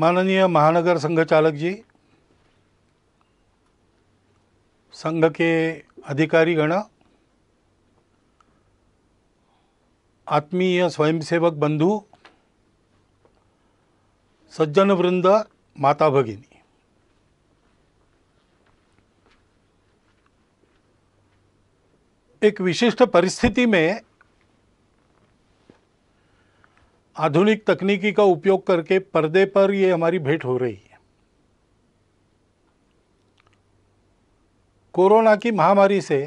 माननीय महानगर संघ चालक जी संघ के अधिकारी गण आत्मीय स्वयंसेवक बंधु सज्जन वृंद माता भगिनी एक विशिष्ट परिस्थिति में आधुनिक तकनीकी का उपयोग करके पर्दे पर ये हमारी भेंट हो रही है कोरोना की महामारी से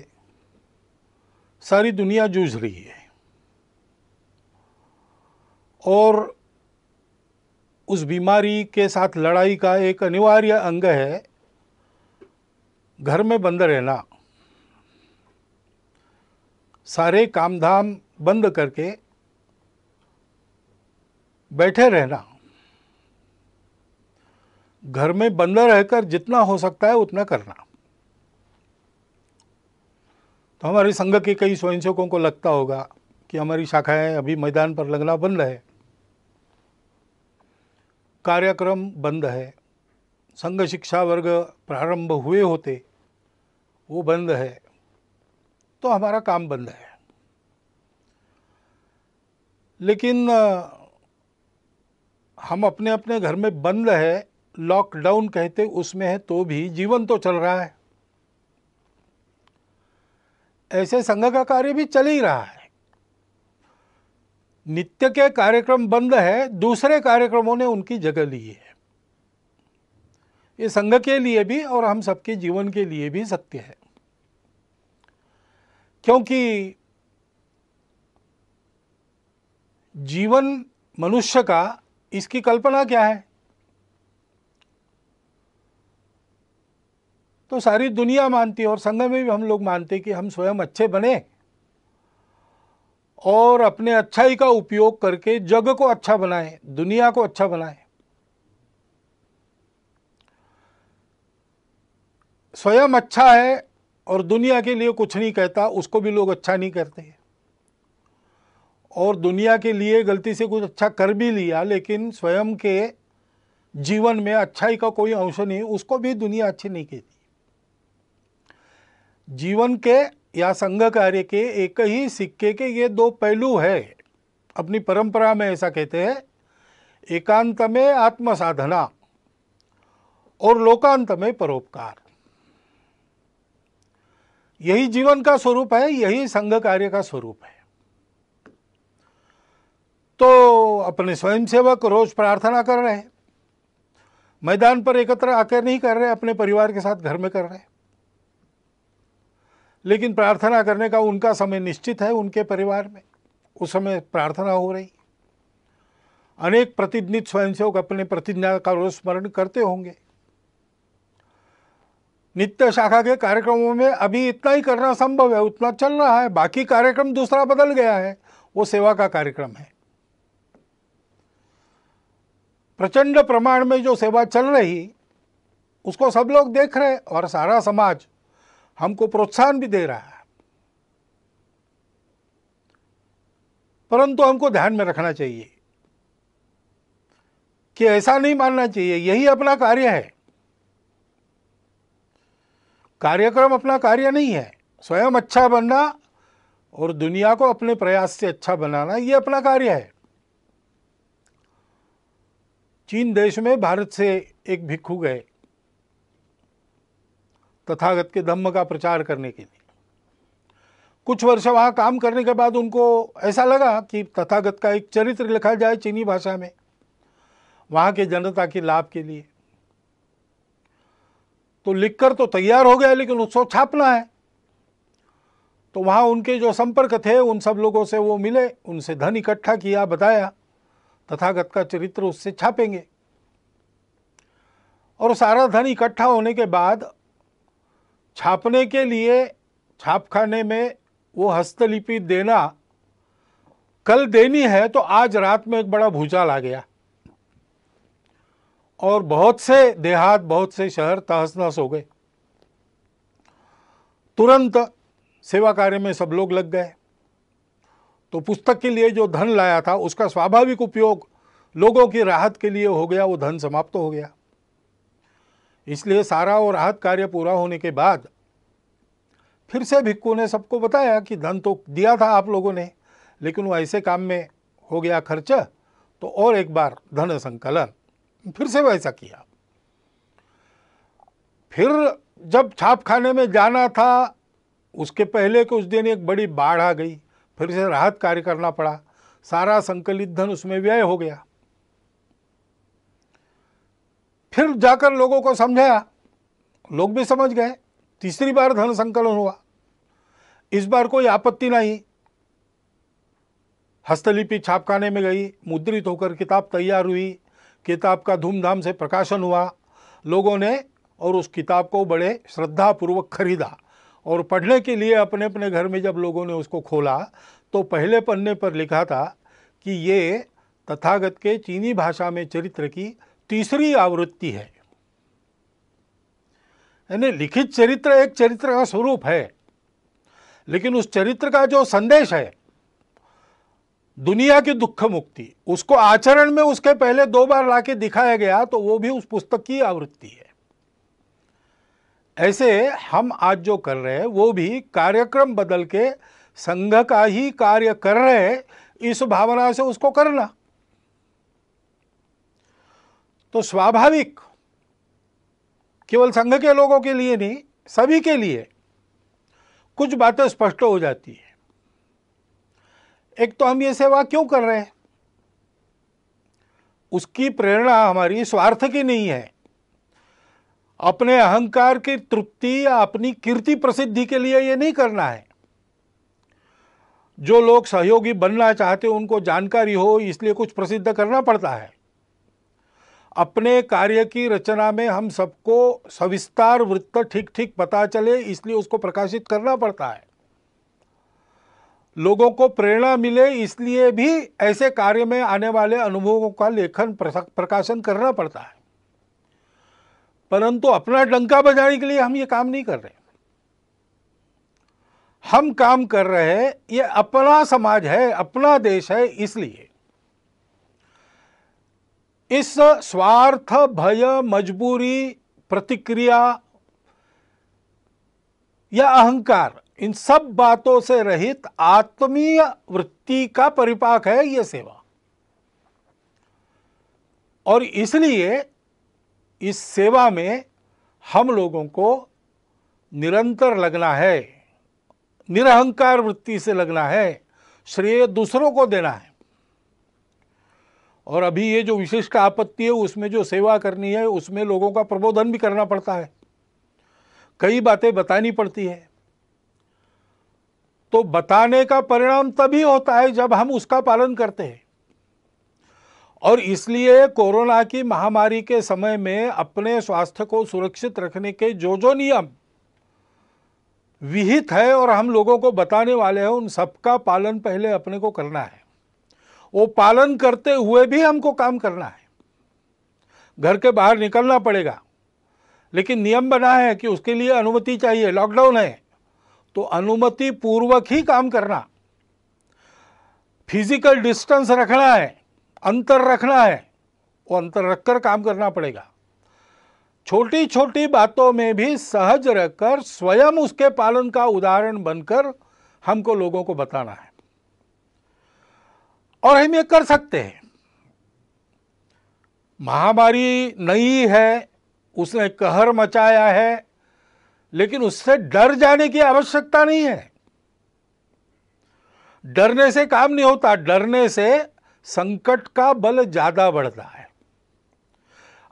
सारी दुनिया जूझ रही है और उस बीमारी के साथ लड़ाई का एक अनिवार्य अंग है घर में बंद रहना सारे कामधाम बंद करके बैठे रहना घर में बंदा रहकर जितना हो सकता है उतना करना तो हमारी संघ के कई स्वयंसेवकों को लगता होगा कि हमारी शाखाएं अभी मैदान पर लगना बंद है कार्यक्रम बंद है संघ शिक्षा वर्ग प्रारंभ हुए होते वो बंद है तो हमारा काम बंद है लेकिन हम अपने अपने घर में बंद है लॉकडाउन कहते उसमें है तो भी जीवन तो चल रहा है ऐसे संघ का कार्य भी चल ही रहा है नित्य के कार्यक्रम बंद है दूसरे कार्यक्रमों ने उनकी जगह ली है ये संघ के लिए भी और हम सबके जीवन के लिए भी सत्य है क्योंकि जीवन मनुष्य का इसकी कल्पना क्या है तो सारी दुनिया मानती है और संघ में भी हम लोग मानते कि हम स्वयं अच्छे बने और अपने अच्छाई का उपयोग करके जग को अच्छा बनाएं दुनिया को अच्छा बनाएं स्वयं अच्छा है और दुनिया के लिए कुछ नहीं कहता उसको भी लोग अच्छा नहीं करते हैं और दुनिया के लिए गलती से कुछ अच्छा कर भी लिया लेकिन स्वयं के जीवन में अच्छाई का कोई अंश नहीं उसको भी दुनिया अच्छी नहीं कहती जीवन के या संघ कार्य के एक ही सिक्के के ये दो पहलू है अपनी परंपरा में ऐसा कहते हैं एकांत में आत्म साधना और लोकांत में परोपकार यही जीवन का स्वरूप है यही संघ कार्य का स्वरूप है तो अपने स्वयंसेवक रोज प्रार्थना कर रहे हैं मैदान पर एकत्र आकर नहीं कर रहे अपने परिवार के साथ घर में कर रहे लेकिन प्रार्थना करने का उनका समय निश्चित है उनके परिवार में उस समय प्रार्थना हो रही अनेक प्रतिनिधित स्वयंसेवक अपने प्रतिज्ञा का रोज स्मरण करते होंगे नित्य शाखा के कार्यक्रमों में अभी इतना ही करना संभव है उतना चल रहा है बाकी कार्यक्रम दूसरा बदल गया है वो सेवा का कार्यक्रम है प्रचंड प्रमाण में जो सेवा चल रही उसको सब लोग देख रहे और सारा समाज हमको प्रोत्साहन भी दे रहा है परंतु हमको ध्यान में रखना चाहिए कि ऐसा नहीं मानना चाहिए यही अपना कार्य है कार्यक्रम अपना कार्य नहीं है स्वयं अच्छा बनना और दुनिया को अपने प्रयास से अच्छा बनाना ये अपना कार्य है चीन देश में भारत से एक भिक्षु गए तथागत के धम्म का प्रचार करने के लिए कुछ वर्ष वहां काम करने के बाद उनको ऐसा लगा कि तथागत का एक चरित्र लिखा जाए चीनी भाषा में वहां के जनता के लाभ के लिए तो लिखकर तो तैयार हो गया लेकिन उसको छापना है तो वहां उनके जो संपर्क थे उन सब लोगों से वो मिले उनसे धन इकट्ठा किया बताया तथागत का चरित्र उससे छापेंगे और सारा धन इकट्ठा होने के बाद छापने के लिए छापखाने में वो हस्तलिपि देना कल देनी है तो आज रात में एक बड़ा भूचाल आ गया और बहुत से देहात बहुत से शहर तहस नहस हो गए तुरंत सेवा कार्य में सब लोग लग गए तो पुस्तक के लिए जो धन लाया था उसका स्वाभाविक उपयोग लोगों की राहत के लिए हो गया वो धन समाप्त हो गया इसलिए सारा और राहत कार्य पूरा होने के बाद फिर से भिक्कू ने सबको बताया कि धन तो दिया था आप लोगों ने लेकिन वो ऐसे काम में हो गया खर्च तो और एक बार धन संकलन फिर से वैसा किया फिर जब छाप खाने में जाना था उसके पहले के उस दिन एक बड़ी बाढ़ आ गई फिर से राहत कार्य करना पड़ा सारा संकलित धन उसमें व्यय हो गया फिर जाकर लोगों को समझाया लोग भी समझ गए तीसरी बार धन संकलन हुआ इस बार कोई आपत्ति नहीं हस्तलिपि छापखाने में गई मुद्रित होकर किताब तैयार हुई किताब का धूमधाम से प्रकाशन हुआ लोगों ने और उस किताब को बड़े श्रद्धापूर्वक खरीदा और पढ़ने के लिए अपने अपने घर में जब लोगों ने उसको खोला तो पहले पन्ने पर लिखा था कि ये तथागत के चीनी भाषा में चरित्र की तीसरी आवृत्ति है यानी लिखित चरित्र एक चरित्र का स्वरूप है लेकिन उस चरित्र का जो संदेश है दुनिया की दुख मुक्ति उसको आचरण में उसके पहले दो बार लाके दिखाया गया तो वो भी उस पुस्तक की आवृत्ति है ऐसे हम आज जो कर रहे हैं वो भी कार्यक्रम बदल के संघ का ही कार्य कर रहे हैं इस भावना से उसको करना तो स्वाभाविक केवल संघ के लोगों के लिए नहीं सभी के लिए कुछ बातें स्पष्ट हो जाती है एक तो हम ये सेवा क्यों कर रहे हैं उसकी प्रेरणा हमारी स्वार्थ की नहीं है अपने अहंकार की तृप्ति या अपनी कीर्ति प्रसिद्धि के लिए ये नहीं करना है जो लोग सहयोगी बनना चाहते उनको जानकारी हो इसलिए कुछ प्रसिद्ध करना पड़ता है अपने कार्य की रचना में हम सबको सविस्तार वृत्त ठीक ठीक पता चले इसलिए उसको प्रकाशित करना पड़ता है लोगों को प्रेरणा मिले इसलिए भी ऐसे कार्य में आने वाले अनुभवों का लेखन प्रकाशन करना पड़ता है परंतु अपना डंका बजाने के लिए हम ये काम नहीं कर रहे हम काम कर रहे हैं ये अपना समाज है अपना देश है इसलिए इस स्वार्थ भय मजबूरी प्रतिक्रिया या अहंकार इन सब बातों से रहित आत्मीय वृत्ति का परिपाक है यह सेवा और इसलिए इस सेवा में हम लोगों को निरंतर लगना है निरहंकार वृत्ति से लगना है श्रेय दूसरों को देना है और अभी ये जो विशिष्ट आपत्ति है उसमें जो सेवा करनी है उसमें लोगों का प्रबोधन भी करना पड़ता है कई बातें बतानी पड़ती है तो बताने का परिणाम तभी होता है जब हम उसका पालन करते हैं और इसलिए कोरोना की महामारी के समय में अपने स्वास्थ्य को सुरक्षित रखने के जो जो नियम विहित है और हम लोगों को बताने वाले हैं उन सबका पालन पहले अपने को करना है वो पालन करते हुए भी हमको काम करना है घर के बाहर निकलना पड़ेगा लेकिन नियम बना है कि उसके लिए अनुमति चाहिए लॉकडाउन है तो अनुमति पूर्वक ही काम करना फिजिकल डिस्टेंस रखना है अंतर रखना है वो अंतर रखकर काम करना पड़ेगा छोटी छोटी बातों में भी सहज रहकर स्वयं उसके पालन का उदाहरण बनकर हमको लोगों को बताना है और हम ये कर सकते हैं महामारी नई है उसने कहर मचाया है लेकिन उससे डर जाने की आवश्यकता नहीं है डरने से काम नहीं होता डरने से संकट का बल ज्यादा बढ़ता है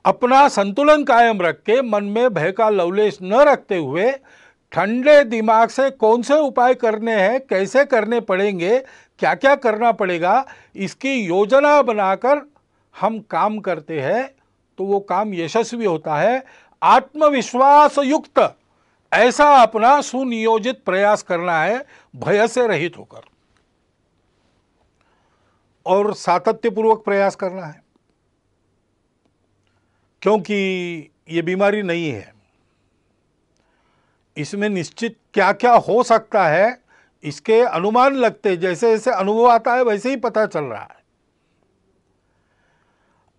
अपना संतुलन कायम रख के मन में भय का लवलेश न रखते हुए ठंडे दिमाग से कौन से उपाय करने हैं कैसे करने पड़ेंगे क्या क्या करना पड़ेगा इसकी योजना बनाकर हम काम करते हैं तो वो काम यशस्वी होता है आत्मविश्वास युक्त ऐसा अपना सुनियोजित प्रयास करना है भय से रहित होकर और सातत्यपूर्वक प्रयास करना है क्योंकि ये बीमारी नहीं है इसमें निश्चित क्या क्या हो सकता है इसके अनुमान लगते जैसे जैसे अनुभव आता है वैसे ही पता चल रहा है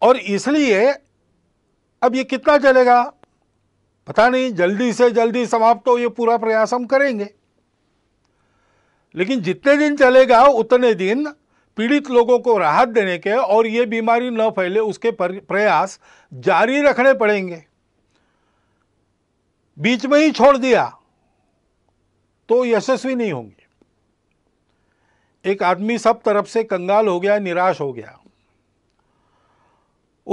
और इसलिए अब ये कितना चलेगा पता नहीं जल्दी से जल्दी समाप्त हो ये पूरा प्रयास हम करेंगे लेकिन जितने दिन चलेगा उतने दिन पीड़ित लोगों को राहत देने के और ये बीमारी न फैले उसके प्रयास जारी रखने पड़ेंगे बीच में ही छोड़ दिया तो यशस्वी नहीं होंगे एक आदमी सब तरफ से कंगाल हो गया निराश हो गया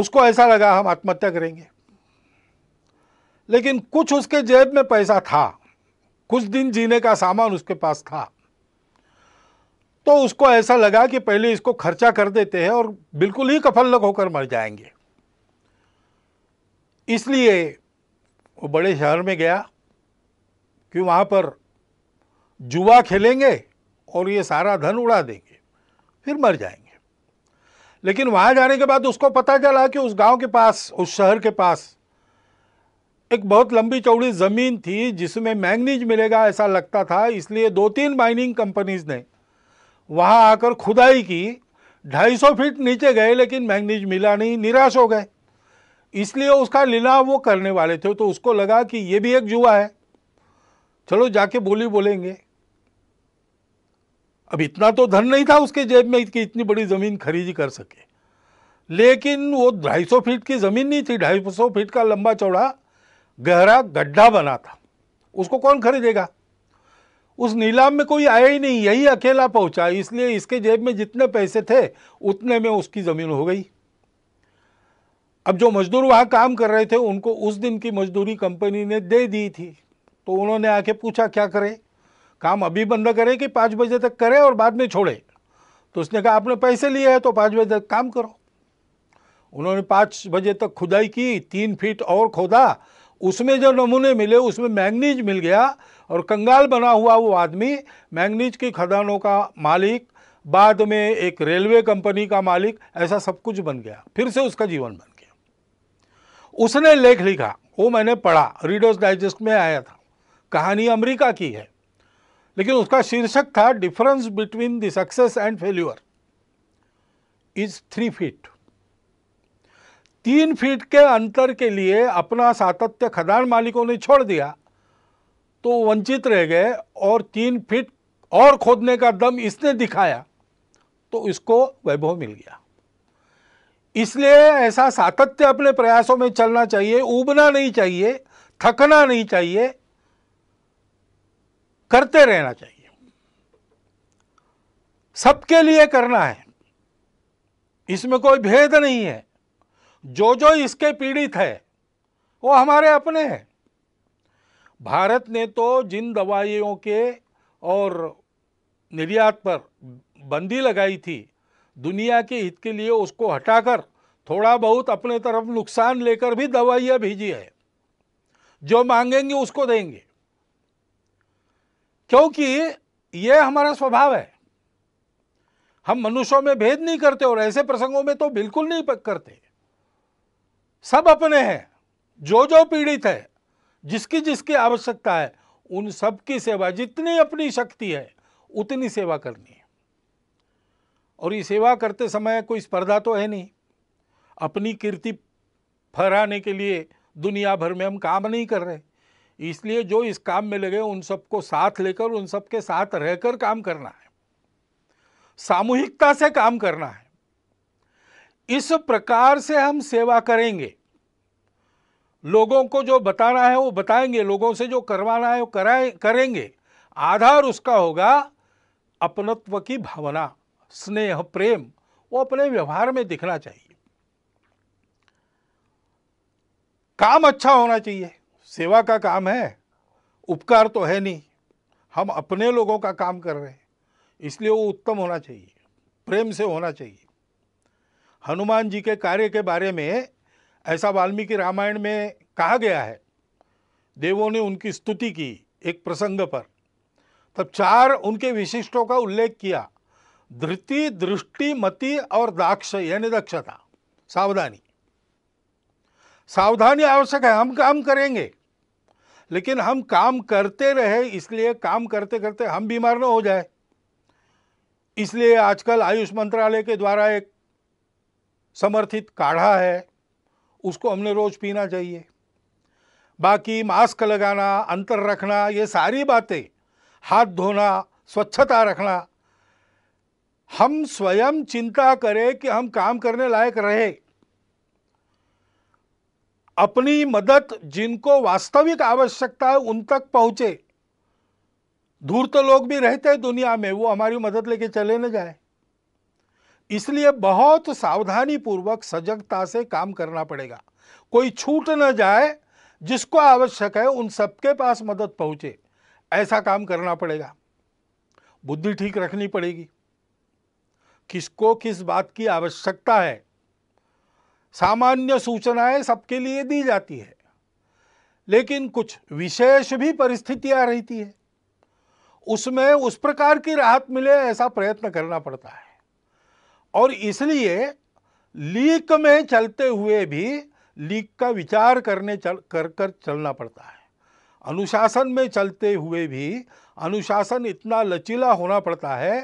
उसको ऐसा लगा हम आत्महत्या करेंगे लेकिन कुछ उसके जेब में पैसा था कुछ दिन जीने का सामान उसके पास था तो उसको ऐसा लगा कि पहले इसको खर्चा कर देते हैं और बिल्कुल ही कफलक होकर मर जाएंगे इसलिए वो बड़े शहर में गया कि वहाँ पर जुआ खेलेंगे और ये सारा धन उड़ा देंगे फिर मर जाएंगे लेकिन वहाँ जाने के बाद उसको पता चला कि उस गांव के पास उस शहर के पास एक बहुत लंबी चौड़ी ज़मीन थी जिसमें मैंगनीज मिलेगा ऐसा लगता था इसलिए दो तीन माइनिंग कंपनीज ने वहाँ आकर खुदाई की 250 फीट नीचे गए लेकिन मैंगनीज मिला नहीं निराश हो गए इसलिए उसका लीला वो करने वाले थे तो उसको लगा कि ये भी एक जुआ है चलो जाके बोली बोलेंगे अब इतना तो धन नहीं था उसके जेब में कि इतनी बड़ी ज़मीन खरीद कर सके लेकिन वो 250 फीट की ज़मीन नहीं थी 250 फीट का लंबा चौड़ा गहरा गड्ढा बना था उसको कौन खरीदेगा उस नीलाम में कोई आया ही नहीं यही अकेला पहुंचा इसलिए इसके जेब में जितने पैसे थे उतने में उसकी ज़मीन हो गई अब जो मजदूर वहाँ काम कर रहे थे उनको उस दिन की मजदूरी कंपनी ने दे दी थी तो उन्होंने आके पूछा क्या करें काम अभी बंद करें कि पाँच बजे तक करें और बाद में छोड़े तो उसने कहा आपने पैसे लिए हैं तो पाँच बजे तक काम करो उन्होंने पाँच बजे तक खुदाई की तीन फीट और खोदा उसमें जो नमूने मिले उसमें मैंगनीज मिल गया और कंगाल बना हुआ वो आदमी मैंगनीज की खदानों का मालिक बाद में एक रेलवे कंपनी का मालिक ऐसा सब कुछ बन गया फिर से उसका जीवन बन गया उसने लेख लिखा वो मैंने पढ़ा रीडर्स डाइजेस्ट में आया था कहानी अमेरिका की है लेकिन उसका शीर्षक था difference between the success and failure is three feet तीन फीट के अंतर के लिए अपना सातत्य खदान मालिकों ने छोड़ दिया तो वंचित रह गए और तीन फीट और खोदने का दम इसने दिखाया तो इसको वैभव मिल गया इसलिए ऐसा सातत्य अपने प्रयासों में चलना चाहिए उबना नहीं चाहिए थकना नहीं चाहिए करते रहना चाहिए सबके लिए करना है इसमें कोई भेद नहीं है जो जो इसके पीड़ित है वो हमारे अपने हैं भारत ने तो जिन दवाइयों के और निर्यात पर बंदी लगाई थी दुनिया के हित के लिए उसको हटाकर थोड़ा बहुत अपने तरफ नुकसान लेकर भी दवाइयाँ भेजी है जो मांगेंगे उसको देंगे क्योंकि यह हमारा स्वभाव है हम मनुष्यों में भेद नहीं करते और ऐसे प्रसंगों में तो बिल्कुल नहीं करते सब अपने हैं जो जो पीड़ित है जिसकी जिसकी आवश्यकता है उन सब की सेवा जितनी अपनी शक्ति है उतनी सेवा करनी है और ये सेवा करते समय कोई स्पर्धा तो है नहीं अपनी कीर्ति फहराने के लिए दुनिया भर में हम काम नहीं कर रहे इसलिए जो इस काम में लगे उन सबको साथ लेकर उन सबके साथ रहकर काम करना है सामूहिकता से काम करना है इस प्रकार से हम सेवा करेंगे लोगों को जो बताना है वो बताएंगे लोगों से जो करवाना है वो कराए करेंगे आधार उसका होगा अपनत्व की भावना स्नेह प्रेम वो अपने व्यवहार में दिखना चाहिए काम अच्छा होना चाहिए सेवा का काम है उपकार तो है नहीं हम अपने लोगों का काम कर रहे हैं इसलिए वो उत्तम होना चाहिए प्रेम से होना चाहिए हनुमान जी के कार्य के बारे में ऐसा वाल्मीकि रामायण में कहा गया है देवों ने उनकी स्तुति की एक प्रसंग पर तब चार उनके विशिष्टों का उल्लेख किया धृति दृष्टि मति और दाक्ष यानी दक्षता सावधानी सावधानी आवश्यक है हम काम करेंगे लेकिन हम काम करते रहे इसलिए काम करते करते हम बीमार न हो जाए इसलिए आजकल आयुष मंत्रालय के द्वारा एक समर्थित काढ़ा है उसको हमने रोज़ पीना चाहिए बाकी मास्क लगाना अंतर रखना ये सारी बातें हाथ धोना स्वच्छता रखना हम स्वयं चिंता करें कि हम काम करने लायक रहे अपनी मदद जिनको वास्तविक आवश्यकता है उन तक पहुंचे दूर तो लोग भी रहते हैं दुनिया में वो हमारी मदद लेके चले न जाए इसलिए बहुत सावधानी पूर्वक सजगता से काम करना पड़ेगा कोई छूट न जाए जिसको आवश्यक है उन सबके पास मदद पहुंचे ऐसा काम करना पड़ेगा बुद्धि ठीक रखनी पड़ेगी किसको किस बात की आवश्यकता है सामान्य सूचनाएं सबके लिए दी जाती है लेकिन कुछ विशेष भी परिस्थितियां रहती है उसमें उस प्रकार की राहत मिले ऐसा प्रयत्न करना पड़ता है और इसलिए लीक में चलते हुए भी लीक का विचार करने चल कर कर चलना पड़ता है अनुशासन में चलते हुए भी अनुशासन इतना लचीला होना पड़ता है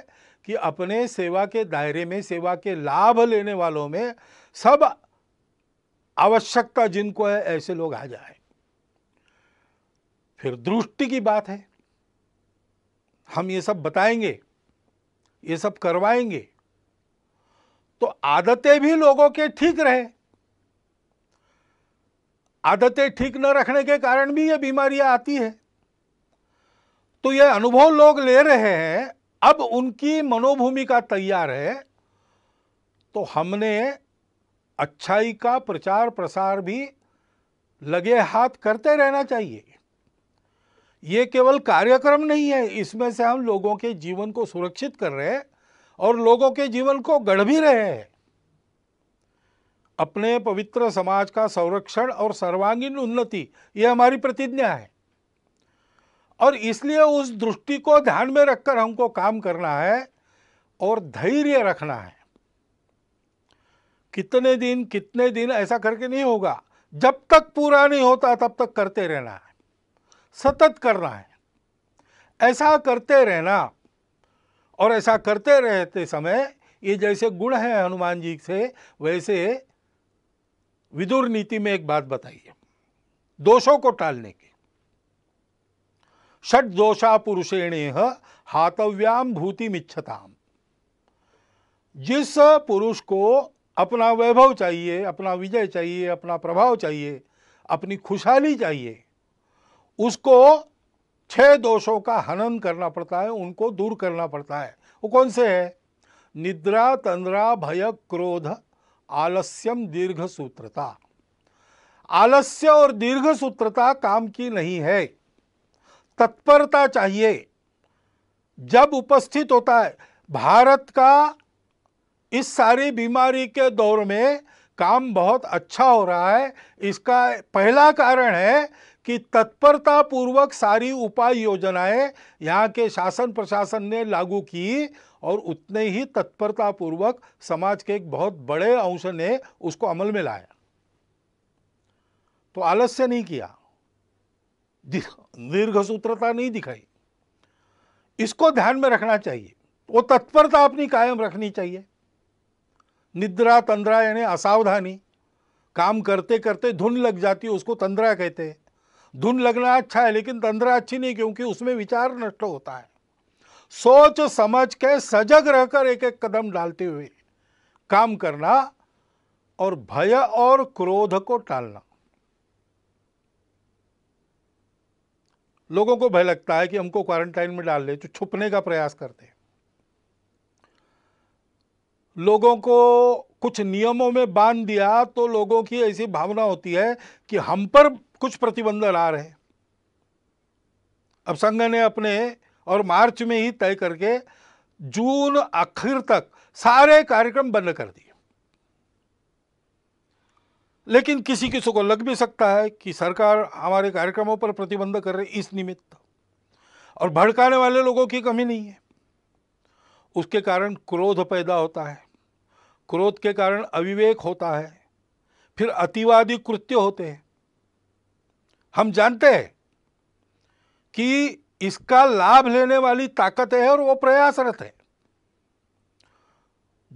कि अपने सेवा के दायरे में सेवा के लाभ लेने वालों में सब आवश्यकता जिनको है ऐसे लोग आ जाए फिर दृष्टि की बात है हम ये सब बताएंगे ये सब करवाएंगे तो आदतें भी लोगों के ठीक रहे आदतें ठीक न रखने के कारण भी ये बीमारियां आती है तो ये अनुभव लोग ले रहे हैं अब उनकी मनोभूमिका तैयार है तो हमने अच्छाई का प्रचार प्रसार भी लगे हाथ करते रहना चाहिए ये केवल कार्यक्रम नहीं है इसमें से हम लोगों के जीवन को सुरक्षित कर रहे हैं और लोगों के जीवन को गढ़ भी रहे हैं अपने पवित्र समाज का संरक्षण और सर्वांगीण उन्नति ये हमारी प्रतिज्ञा है और इसलिए उस दृष्टि को ध्यान में रखकर हमको काम करना है और धैर्य रखना है कितने दिन कितने दिन ऐसा करके नहीं होगा जब तक पूरा नहीं होता तब तक करते रहना है सतत करना है ऐसा करते रहना और ऐसा करते रहते समय ये जैसे गुण है हनुमान जी से वैसे विदुर नीति में एक बात बताइए दोषों को टालने के षट दोषा पुरुषेणे हातव्याम मिच्छता जिस पुरुष को अपना वैभव चाहिए अपना विजय चाहिए अपना प्रभाव चाहिए अपनी खुशहाली चाहिए उसको छह दोषों का हनन करना पड़ता है उनको दूर करना पड़ता है वो कौन से है निद्रा तंद्रा भय क्रोध आलस्यम दीर्घ सूत्रता आलस्य और दीर्घ सूत्रता काम की नहीं है तत्परता चाहिए जब उपस्थित होता है भारत का इस सारी बीमारी के दौर में काम बहुत अच्छा हो रहा है इसका पहला कारण है कि तत्परतापूर्वक सारी उपाय योजनाएं यहाँ के शासन प्रशासन ने लागू की और उतने ही तत्परता पूर्वक समाज के एक बहुत बड़े अंश ने उसको अमल में लाया तो आलस्य नहीं किया दीर्घ सूत्रता नहीं दिखाई इसको ध्यान में रखना चाहिए वो तत्परता अपनी कायम रखनी चाहिए निद्रा तंद्रा यानी असावधानी काम करते करते धुन लग जाती है उसको तंद्रा कहते हैं धुन लगना अच्छा है लेकिन तंद्रा अच्छी नहीं क्योंकि उसमें विचार नष्ट होता है सोच समझ के सजग रहकर एक एक कदम डालते हुए काम करना और भय और क्रोध को टालना लोगों को भय लगता है कि हमको क्वारंटाइन में डाल ले तो छुपने का प्रयास करते हैं लोगों को कुछ नियमों में बांध दिया तो लोगों की ऐसी भावना होती है कि हम पर कुछ प्रतिबंध ला रहे अब संघ ने अपने और मार्च में ही तय करके जून आखिर तक सारे कार्यक्रम बंद कर दिए लेकिन किसी किसी को लग भी सकता है कि सरकार हमारे कार्यक्रमों पर प्रतिबंध कर रही इस निमित्त और भड़काने वाले लोगों की कमी नहीं है उसके कारण क्रोध पैदा होता है क्रोध के कारण अविवेक होता है फिर अतिवादी कृत्य होते हैं हम जानते हैं कि इसका लाभ लेने वाली ताकत है और वो प्रयासरत है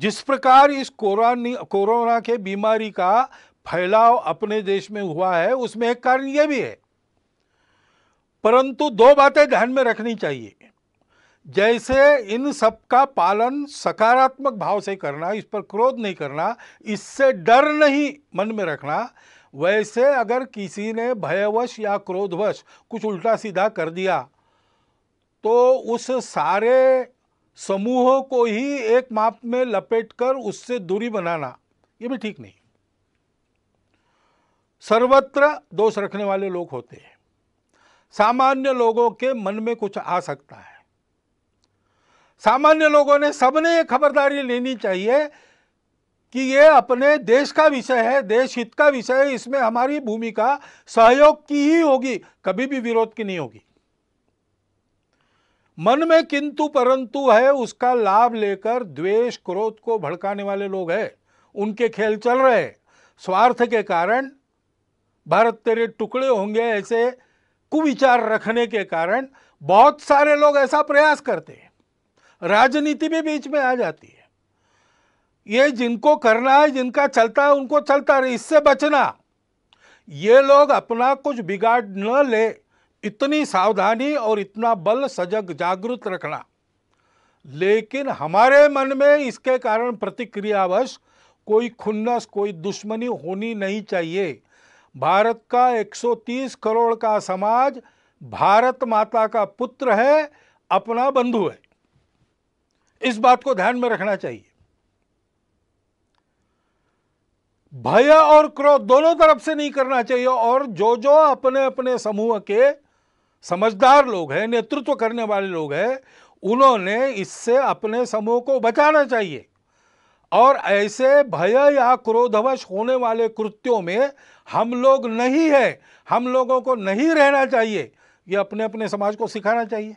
जिस प्रकार इस कोरोना कोरोना के बीमारी का फैलाव अपने देश में हुआ है उसमें एक कारण यह भी है परंतु दो बातें ध्यान में रखनी चाहिए जैसे इन सब का पालन सकारात्मक भाव से करना इस पर क्रोध नहीं करना इससे डर नहीं मन में रखना वैसे अगर किसी ने भयवश या क्रोधवश कुछ उल्टा सीधा कर दिया तो उस सारे समूह को ही एक माप में लपेटकर उससे दूरी बनाना ये भी ठीक नहीं सर्वत्र दोष रखने वाले लोग होते हैं सामान्य लोगों के मन में कुछ आ सकता है सामान्य लोगों ने सबने खबरदारी लेनी चाहिए कि ये अपने देश का विषय है देश हित का विषय है इसमें हमारी भूमिका सहयोग की ही होगी कभी भी विरोध की नहीं होगी मन में किंतु परंतु है उसका लाभ लेकर द्वेष क्रोध को भड़काने वाले लोग हैं उनके खेल चल रहे स्वार्थ के कारण भारत तेरे टुकड़े होंगे ऐसे कुविचार रखने के कारण बहुत सारे लोग ऐसा प्रयास करते हैं राजनीति भी बीच में आ जाती है ये जिनको करना है जिनका चलता है उनको चलता रहे इससे बचना ये लोग अपना कुछ बिगाड़ न ले इतनी सावधानी और इतना बल सजग जागृत रखना लेकिन हमारे मन में इसके कारण प्रतिक्रियावश कोई खुन्नस कोई दुश्मनी होनी नहीं चाहिए भारत का 130 करोड़ का समाज भारत माता का पुत्र है अपना बंधु है इस बात को ध्यान में रखना चाहिए भय और क्रोध दोनों तरफ से नहीं करना चाहिए और जो जो अपने अपने समूह के समझदार लोग हैं नेतृत्व करने वाले लोग हैं उन्होंने इससे अपने समूह को बचाना चाहिए और ऐसे भय या क्रोधवश होने वाले कृत्यों में हम लोग नहीं है हम लोगों को नहीं रहना चाहिए ये अपने अपने समाज को सिखाना चाहिए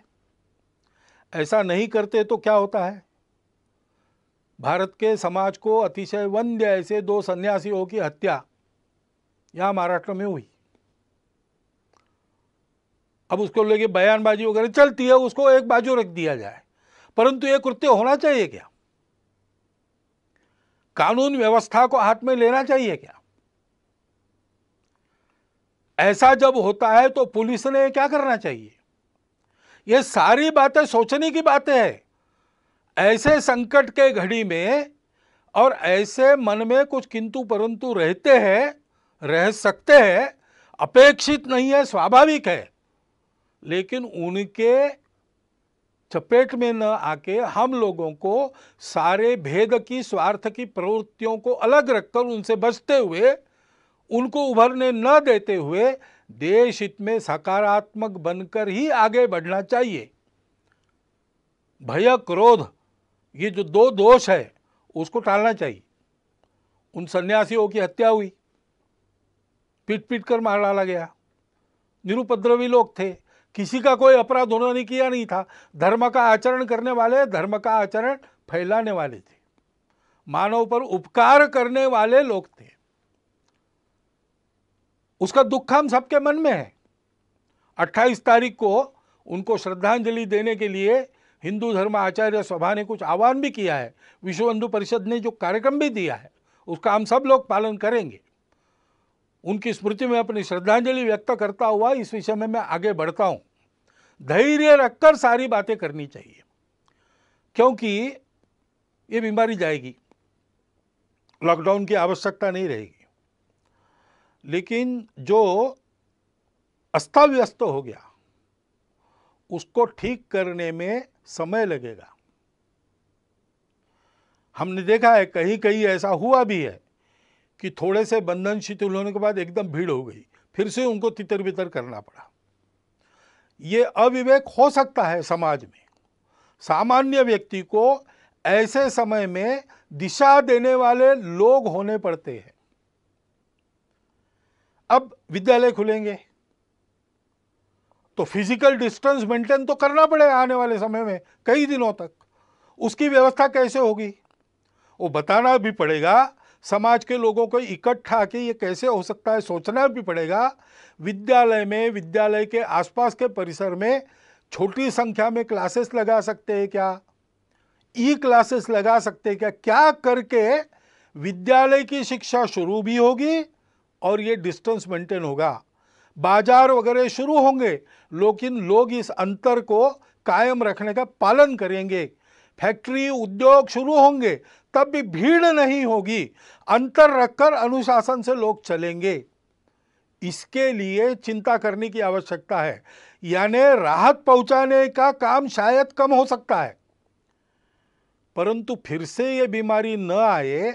ऐसा नहीं करते तो क्या होता है भारत के समाज को अतिशय वंद्य ऐसे दो सन्यासियों की हत्या यहाँ महाराष्ट्र में हुई अब उसको लेके बयानबाजी वगैरह चलती है उसको एक बाजू रख दिया जाए परंतु ये कृत्य होना चाहिए क्या कानून व्यवस्था को हाथ में लेना चाहिए क्या ऐसा जब होता है तो पुलिस ने क्या करना चाहिए ये सारी बातें सोचने की बातें हैं ऐसे संकट के घड़ी में और ऐसे मन में कुछ किंतु परंतु रहते हैं रह सकते हैं अपेक्षित नहीं है स्वाभाविक है लेकिन उनके चपेट में न आके हम लोगों को सारे भेद की स्वार्थ की प्रवृत्तियों को अलग रखकर उनसे बचते हुए उनको उभरने न देते हुए देश हित में सकारात्मक बनकर ही आगे बढ़ना चाहिए भय क्रोध ये जो दो दोष है उसको टालना चाहिए उन सन्यासियों की हत्या हुई पीट पीट कर मार डाला गया निरुपद्रवी लोग थे किसी का कोई अपराध उन्होंने किया नहीं था धर्म का आचरण करने वाले धर्म का आचरण फैलाने वाले थे मानव पर उपकार करने वाले लोग थे उसका दुख हम सबके मन में है 28 तारीख को उनको श्रद्धांजलि देने के लिए हिंदू धर्म आचार्य सभा ने कुछ आह्वान भी किया है विश्व हिंदू परिषद ने जो कार्यक्रम भी दिया है उसका हम सब लोग पालन करेंगे उनकी स्मृति में अपनी श्रद्धांजलि व्यक्त करता हुआ इस विषय में मैं आगे बढ़ता हूँ धैर्य रखकर सारी बातें करनी चाहिए क्योंकि ये बीमारी जाएगी लॉकडाउन की आवश्यकता नहीं रहेगी लेकिन जो अस्ताव्यस्त व्यस्त हो गया उसको ठीक करने में समय लगेगा हमने देखा है कहीं कहीं ऐसा हुआ भी है कि थोड़े से बंधन शिथिल होने के बाद एकदम भीड़ हो गई फिर से उनको तितर बितर करना पड़ा ये अविवेक हो सकता है समाज में सामान्य व्यक्ति को ऐसे समय में दिशा देने वाले लोग होने पड़ते हैं अब विद्यालय खुलेंगे तो फिजिकल डिस्टेंस मेंटेन तो करना पड़ेगा आने वाले समय में कई दिनों तक उसकी व्यवस्था कैसे होगी वो बताना भी पड़ेगा समाज के लोगों को इकट्ठा के ये कैसे हो सकता है सोचना भी पड़ेगा विद्यालय में विद्यालय के आसपास के परिसर में छोटी संख्या में क्लासेस लगा सकते हैं क्या ई क्लासेस लगा सकते हैं क्या क्या करके विद्यालय की शिक्षा शुरू भी होगी और ये डिस्टेंस मेंटेन होगा बाजार वगैरह शुरू होंगे लेकिन लोग इस अंतर को कायम रखने का पालन करेंगे फैक्ट्री उद्योग शुरू होंगे तब भी भीड़ नहीं होगी अंतर रखकर अनुशासन से लोग चलेंगे इसके लिए चिंता करने की आवश्यकता है यानी राहत पहुंचाने का काम शायद कम हो सकता है परंतु फिर से ये बीमारी न आए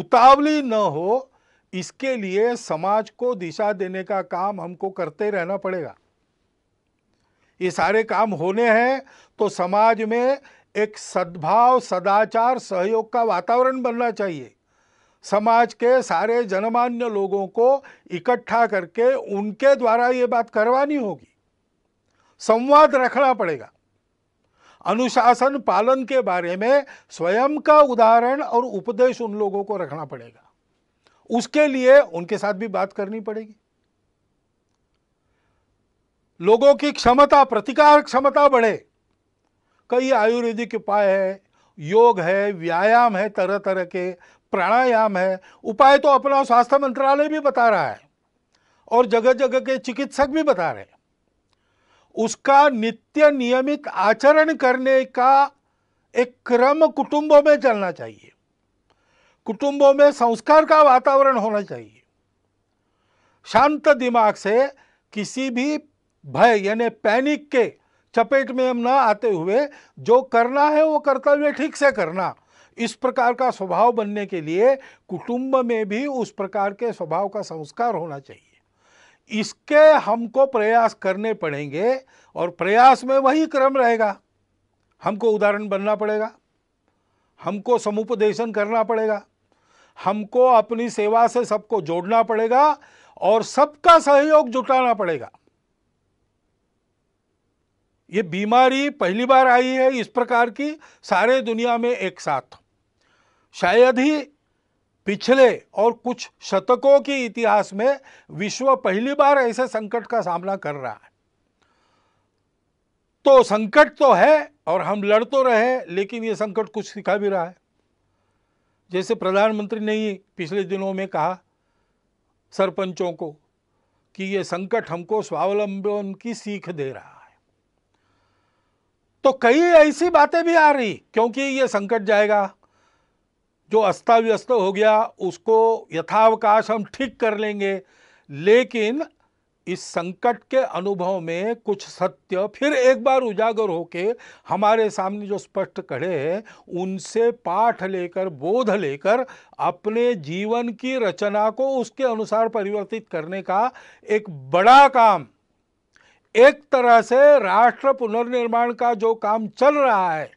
उतावली न हो इसके लिए समाज को दिशा देने का काम हमको करते रहना पड़ेगा ये सारे काम होने हैं तो समाज में एक सद्भाव सदाचार सहयोग का वातावरण बनना चाहिए समाज के सारे जनमान्य लोगों को इकट्ठा करके उनके द्वारा ये बात करवानी होगी संवाद रखना पड़ेगा अनुशासन पालन के बारे में स्वयं का उदाहरण और उपदेश उन लोगों को रखना पड़ेगा उसके लिए उनके साथ भी बात करनी पड़ेगी लोगों की क्षमता प्रतिकार क्षमता बढ़े कई आयुर्वेदिक उपाय है योग है व्यायाम है तरह तरह के प्राणायाम है उपाय तो अपना स्वास्थ्य मंत्रालय भी बता रहा है और जगह जगह के चिकित्सक भी बता रहे हैं उसका नित्य नियमित आचरण करने का एक क्रम कुटुंबों में चलना चाहिए कुटुंबों में संस्कार का वातावरण होना चाहिए शांत दिमाग से किसी भी भय यानी पैनिक के चपेट में हम न आते हुए जो करना है वो कर्तव्य ठीक से करना इस प्रकार का स्वभाव बनने के लिए कुटुंब में भी उस प्रकार के स्वभाव का संस्कार होना चाहिए इसके हमको प्रयास करने पड़ेंगे और प्रयास में वही क्रम रहेगा हमको उदाहरण बनना पड़ेगा हमको समुपदेशन करना पड़ेगा हमको अपनी सेवा से सबको जोड़ना पड़ेगा और सबका सहयोग जुटाना पड़ेगा ये बीमारी पहली बार आई है इस प्रकार की सारे दुनिया में एक साथ शायद ही पिछले और कुछ शतकों के इतिहास में विश्व पहली बार ऐसे संकट का सामना कर रहा है तो संकट तो है और हम लड़ तो रहे लेकिन ये संकट कुछ सिखा भी रहा है जैसे प्रधानमंत्री ने ही पिछले दिनों में कहा सरपंचों को कि ये संकट हमको स्वावलंबन की सीख दे रहा है तो कई ऐसी बातें भी आ रही क्योंकि ये संकट जाएगा जो अस्ताव्यस्त हो गया उसको यथावकाश हम ठीक कर लेंगे लेकिन इस संकट के अनुभव में कुछ सत्य फिर एक बार उजागर होके हमारे सामने जो स्पष्ट खड़े हैं उनसे पाठ लेकर बोध लेकर अपने जीवन की रचना को उसके अनुसार परिवर्तित करने का एक बड़ा काम एक तरह से राष्ट्र पुनर्निर्माण का जो काम चल रहा है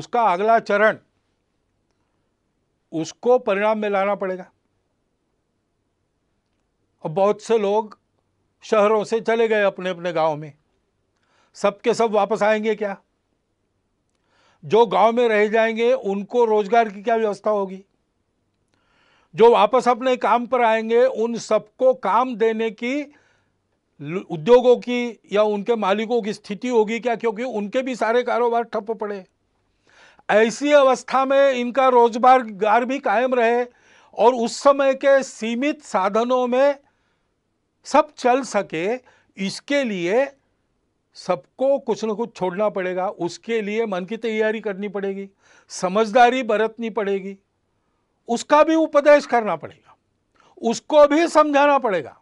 उसका अगला चरण उसको परिणाम में लाना पड़ेगा और बहुत से लोग शहरों से चले गए अपने अपने गांव में सबके सब वापस आएंगे क्या जो गांव में रह जाएंगे उनको रोजगार की क्या व्यवस्था होगी जो वापस अपने काम पर आएंगे उन सबको काम देने की उद्योगों की या उनके मालिकों की स्थिति होगी क्या क्योंकि उनके भी सारे कारोबार ठप पड़े ऐसी अवस्था में इनका रोजगार भी कायम रहे और उस समय के सीमित साधनों में सब चल सके इसके लिए सबको कुछ ना कुछ छोड़ना पड़ेगा उसके लिए मन की तैयारी करनी पड़ेगी समझदारी बरतनी पड़ेगी उसका भी उपदेश करना पड़ेगा उसको भी समझाना पड़ेगा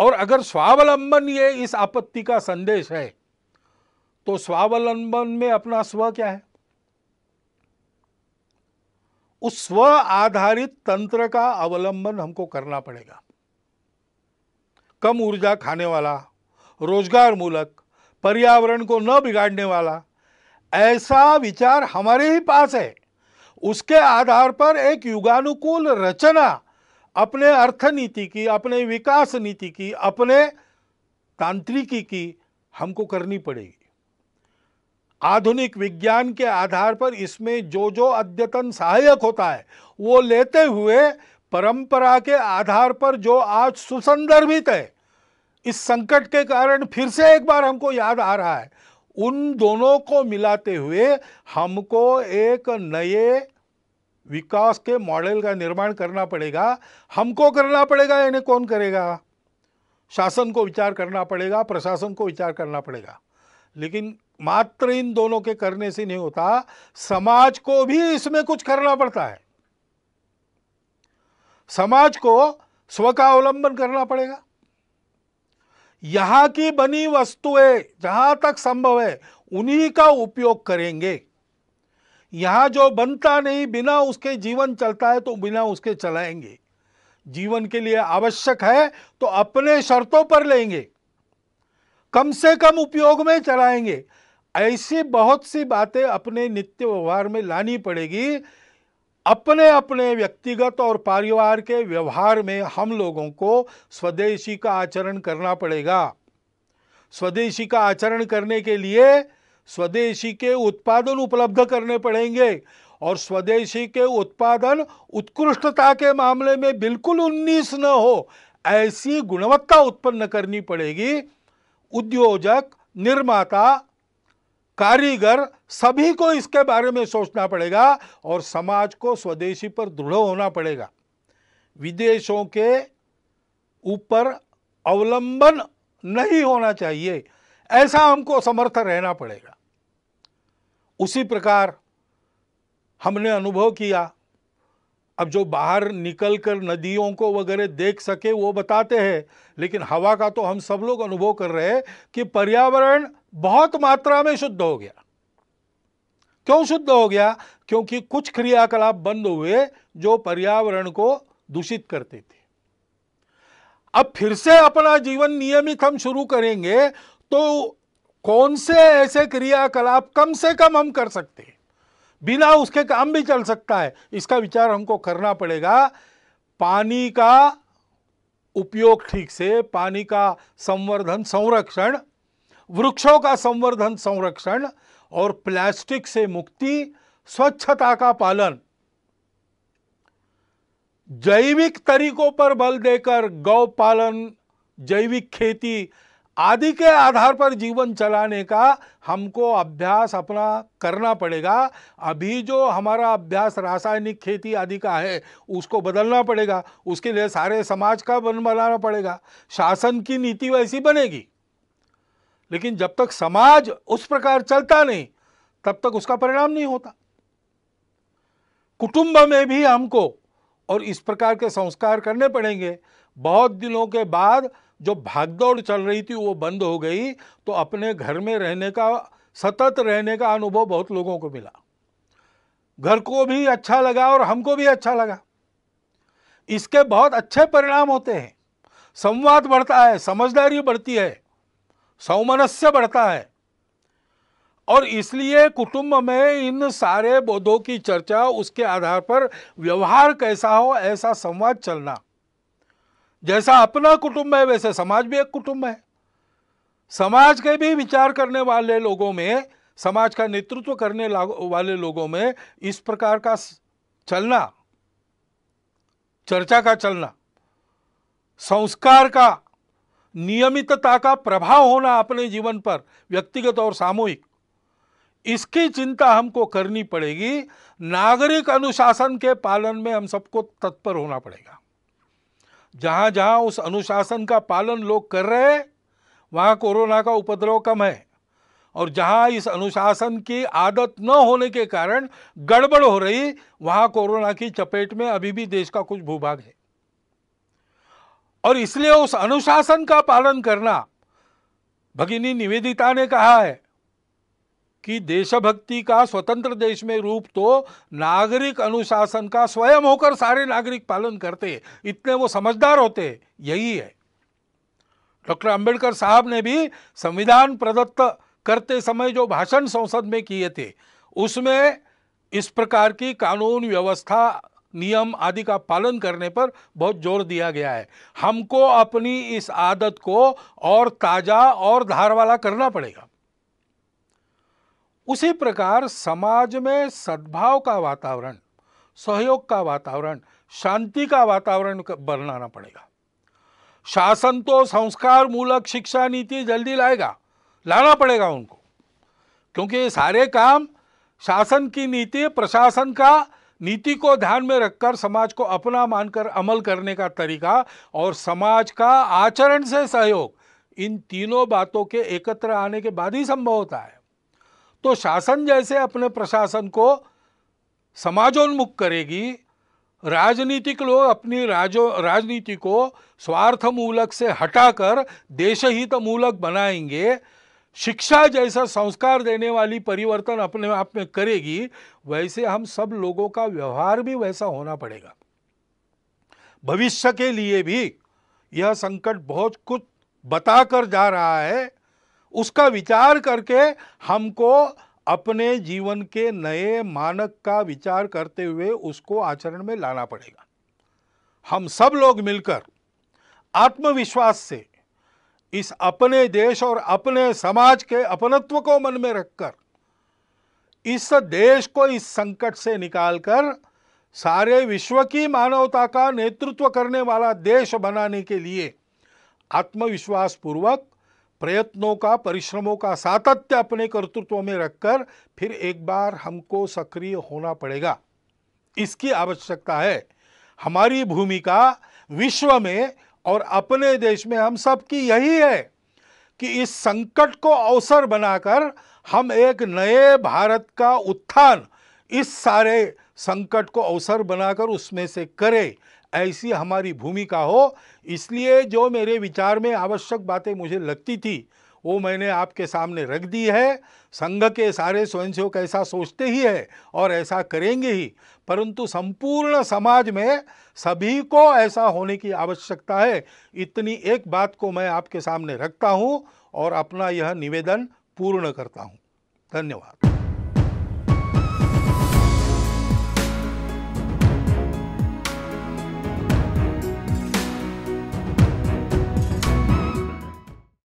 और अगर स्वावलंबन ये इस आपत्ति का संदेश है तो स्वावलंबन में अपना स्व क्या है उस स्व आधारित तंत्र का अवलंबन हमको करना पड़ेगा कम ऊर्जा खाने वाला रोजगार मूलक पर्यावरण को न बिगाड़ने वाला ऐसा विचार हमारे ही पास है उसके आधार पर एक युगानुकूल रचना अपने अर्थनीति की अपने विकास नीति की अपने तांत्रिकी की हमको करनी पड़ेगी आधुनिक विज्ञान के आधार पर इसमें जो जो अद्यतन सहायक होता है वो लेते हुए परंपरा के आधार पर जो आज सुसंदर्भित है इस संकट के कारण फिर से एक बार हमको याद आ रहा है उन दोनों को मिलाते हुए हमको एक नए विकास के मॉडल का निर्माण करना पड़ेगा हमको करना पड़ेगा यानी कौन करेगा शासन को विचार करना पड़ेगा प्रशासन को विचार करना पड़ेगा लेकिन मात्र इन दोनों के करने से नहीं होता समाज को भी इसमें कुछ करना पड़ता है समाज को स्व का अवलंबन करना पड़ेगा यहां की बनी वस्तुएं जहां तक संभव है उन्हीं का उपयोग करेंगे यहां जो बनता नहीं बिना उसके जीवन चलता है तो बिना उसके चलाएंगे जीवन के लिए आवश्यक है तो अपने शर्तों पर लेंगे कम से कम उपयोग में चलाएंगे ऐसी बहुत सी बातें अपने नित्य व्यवहार में लानी पड़ेगी अपने अपने व्यक्तिगत और पारिवार के व्यवहार में हम लोगों को स्वदेशी का आचरण करना पड़ेगा स्वदेशी का आचरण करने के लिए स्वदेशी के उत्पादन उपलब्ध करने पड़ेंगे और स्वदेशी के उत्पादन उत्कृष्टता के मामले में बिल्कुल उन्नीस न हो ऐसी गुणवत्ता उत्पन्न करनी पड़ेगी उद्योजक निर्माता कारीगर सभी को इसके बारे में सोचना पड़ेगा और समाज को स्वदेशी पर दृढ़ होना पड़ेगा विदेशों के ऊपर अवलंबन नहीं होना चाहिए ऐसा हमको समर्थ रहना पड़ेगा उसी प्रकार हमने अनुभव किया अब जो बाहर निकल कर नदियों को वगैरह देख सके वो बताते हैं लेकिन हवा का तो हम सब लोग अनुभव कर रहे हैं कि पर्यावरण बहुत मात्रा में शुद्ध हो गया क्यों शुद्ध हो गया क्योंकि कुछ क्रियाकलाप बंद हुए जो पर्यावरण को दूषित करते थे अब फिर से अपना जीवन नियमित हम शुरू करेंगे तो कौन से ऐसे क्रियाकलाप कम से कम हम कर सकते हैं बिना उसके काम भी चल सकता है इसका विचार हमको करना पड़ेगा पानी का उपयोग ठीक से पानी का संवर्धन संरक्षण वृक्षों का संवर्धन संरक्षण और प्लास्टिक से मुक्ति स्वच्छता का पालन जैविक तरीकों पर बल देकर गौ पालन जैविक खेती आदि के आधार पर जीवन चलाने का हमको अभ्यास अपना करना पड़ेगा अभी जो हमारा अभ्यास रासायनिक खेती आदि का है उसको बदलना पड़ेगा उसके लिए सारे समाज का बन बनाना पड़ेगा शासन की नीति वैसी बनेगी लेकिन जब तक समाज उस प्रकार चलता नहीं तब तक उसका परिणाम नहीं होता कुटुंब में भी हमको और इस प्रकार के संस्कार करने पड़ेंगे बहुत दिनों के बाद जो भागदौड़ चल रही थी वो बंद हो गई तो अपने घर में रहने का सतत रहने का अनुभव बहुत लोगों को मिला घर को भी अच्छा लगा और हमको भी अच्छा लगा इसके बहुत अच्छे परिणाम होते हैं संवाद बढ़ता है समझदारी बढ़ती है सौमनस्य बढ़ता है और इसलिए कुटुंब में इन सारे बोधों की चर्चा उसके आधार पर व्यवहार कैसा हो ऐसा संवाद चलना जैसा अपना कुटुंब है वैसे समाज भी एक कुटुंब है समाज के भी विचार करने वाले लोगों में समाज का नेतृत्व करने वाले लोगों में इस प्रकार का चलना चर्चा का चलना संस्कार का नियमितता का प्रभाव होना अपने जीवन पर व्यक्तिगत और सामूहिक इसकी चिंता हमको करनी पड़ेगी नागरिक अनुशासन के पालन में हम सबको तत्पर होना पड़ेगा जहां जहां उस अनुशासन का पालन लोग कर रहे हैं वहां कोरोना का उपद्रव कम है और जहां इस अनुशासन की आदत न होने के कारण गड़बड़ हो रही वहां कोरोना की चपेट में अभी भी देश का कुछ भूभाग है और इसलिए उस अनुशासन का पालन करना भगिनी निवेदिता ने कहा है कि देशभक्ति का स्वतंत्र देश में रूप तो नागरिक अनुशासन का स्वयं होकर सारे नागरिक पालन करते इतने वो समझदार होते यही है डॉक्टर अंबेडकर साहब ने भी संविधान प्रदत्त करते समय जो भाषण संसद में किए थे उसमें इस प्रकार की कानून व्यवस्था नियम आदि का पालन करने पर बहुत जोर दिया गया है हमको अपनी इस आदत को और ताज़ा और धार वाला करना पड़ेगा उसी प्रकार समाज में सद्भाव का वातावरण सहयोग का वातावरण शांति का वातावरण बनाना पड़ेगा शासन तो संस्कार मूलक शिक्षा नीति जल्दी लाएगा लाना पड़ेगा उनको क्योंकि ये सारे काम शासन की नीति प्रशासन का नीति को ध्यान में रखकर समाज को अपना मानकर अमल करने का तरीका और समाज का आचरण से सहयोग इन तीनों बातों के एकत्र आने के बाद ही संभव होता है तो शासन जैसे अपने प्रशासन को समाजोन्मुख करेगी राजनीतिक लोग अपनी राजो राजनीति को स्वार्थ मूलक से हटाकर देशहित मूलक बनाएंगे शिक्षा जैसा संस्कार देने वाली परिवर्तन अपने आप में करेगी वैसे हम सब लोगों का व्यवहार भी वैसा होना पड़ेगा भविष्य के लिए भी यह संकट बहुत कुछ बता कर जा रहा है उसका विचार करके हमको अपने जीवन के नए मानक का विचार करते हुए उसको आचरण में लाना पड़ेगा हम सब लोग मिलकर आत्मविश्वास से इस अपने देश और अपने समाज के अपनत्व को मन में रखकर इस देश को इस संकट से निकालकर सारे विश्व की मानवता का नेतृत्व करने वाला देश बनाने के लिए आत्मविश्वास पूर्वक प्रयत्नों का परिश्रमों का सातत्य अपने कर्तृत्व में रखकर फिर एक बार हमको सक्रिय होना पड़ेगा इसकी आवश्यकता है हमारी भूमिका विश्व में और अपने देश में हम सबकी यही है कि इस संकट को अवसर बनाकर हम एक नए भारत का उत्थान इस सारे संकट को अवसर बनाकर उसमें से करें ऐसी हमारी भूमिका हो इसलिए जो मेरे विचार में आवश्यक बातें मुझे लगती थी वो मैंने आपके सामने रख दी है संघ के सारे स्वयंसेवक ऐसा सोचते ही है और ऐसा करेंगे ही परंतु संपूर्ण समाज में सभी को ऐसा होने की आवश्यकता है इतनी एक बात को मैं आपके सामने रखता हूँ और अपना यह निवेदन पूर्ण करता हूँ धन्यवाद